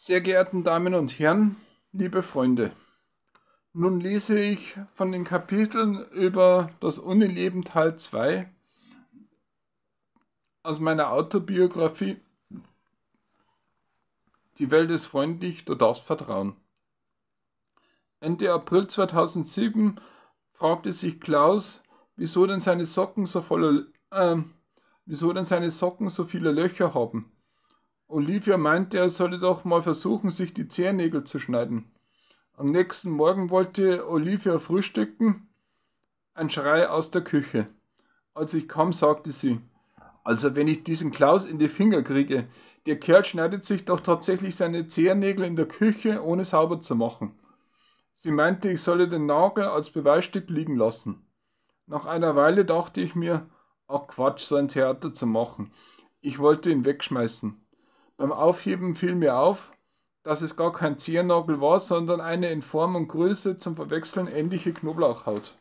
Sehr geehrten Damen und Herren, liebe Freunde, nun lese ich von den Kapiteln über das Unileben Teil 2 aus meiner Autobiografie Die Welt ist freundlich, du darfst vertrauen. Ende April 2007 fragte sich Klaus, wieso denn seine Socken so voller äh, wieso denn seine Socken so viele Löcher haben. Olivia meinte, er solle doch mal versuchen, sich die Zehennägel zu schneiden. Am nächsten Morgen wollte Olivia frühstücken. Ein Schrei aus der Küche. Als ich kam, sagte sie, also wenn ich diesen Klaus in die Finger kriege, der Kerl schneidet sich doch tatsächlich seine Zehennägel in der Küche, ohne sauber zu machen. Sie meinte, ich solle den Nagel als Beweisstück liegen lassen. Nach einer Weile dachte ich mir, ach Quatsch, so ein Theater zu machen. Ich wollte ihn wegschmeißen. Beim Aufheben fiel mir auf, dass es gar kein Ziernagel war, sondern eine in Form und Größe zum Verwechseln ähnliche Knoblauchhaut.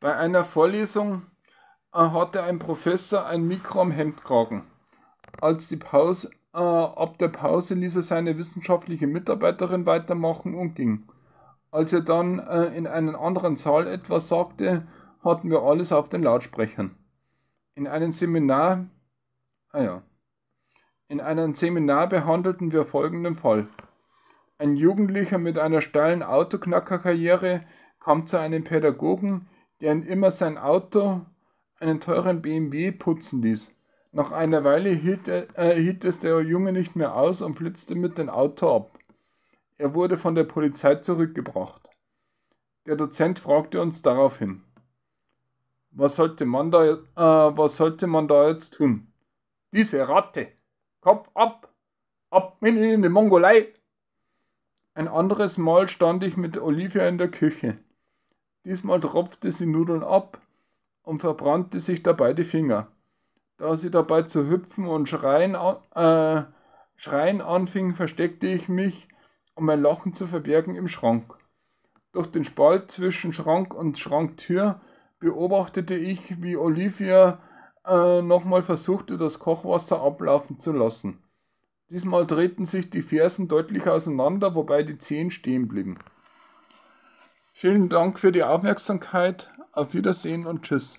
Bei einer Vorlesung äh, hatte ein Professor ein Mikro am Hemdkragen. Als die Pause, äh, ab der Pause ließ er seine wissenschaftliche Mitarbeiterin weitermachen und ging. Als er dann äh, in einen anderen Saal etwas sagte, hatten wir alles auf den Lautsprechern. In einem Seminar Ah ja. In einem Seminar behandelten wir folgenden Fall. Ein Jugendlicher mit einer steilen Autoknackerkarriere kam zu einem Pädagogen, der ihn immer sein Auto, einen teuren BMW, putzen ließ. Nach einer Weile hielt, er, äh, hielt es der Junge nicht mehr aus und flitzte mit dem Auto ab. Er wurde von der Polizei zurückgebracht. Der Dozent fragte uns daraufhin, was sollte man da, äh, was sollte man da jetzt tun? Diese Ratte! Kopf ab! Ab mit in die Mongolei! Ein anderes Mal stand ich mit Olivia in der Küche. Diesmal tropfte sie Nudeln ab und verbrannte sich dabei die Finger. Da sie dabei zu hüpfen und schreien, äh, schreien anfing, versteckte ich mich, um mein Lachen zu verbergen, im Schrank. Durch den Spalt zwischen Schrank und Schranktür beobachtete ich, wie Olivia äh, nochmal versuchte, das Kochwasser ablaufen zu lassen. Diesmal drehten sich die Fersen deutlich auseinander, wobei die Zehen stehen blieben. Vielen Dank für die Aufmerksamkeit. Auf Wiedersehen und Tschüss.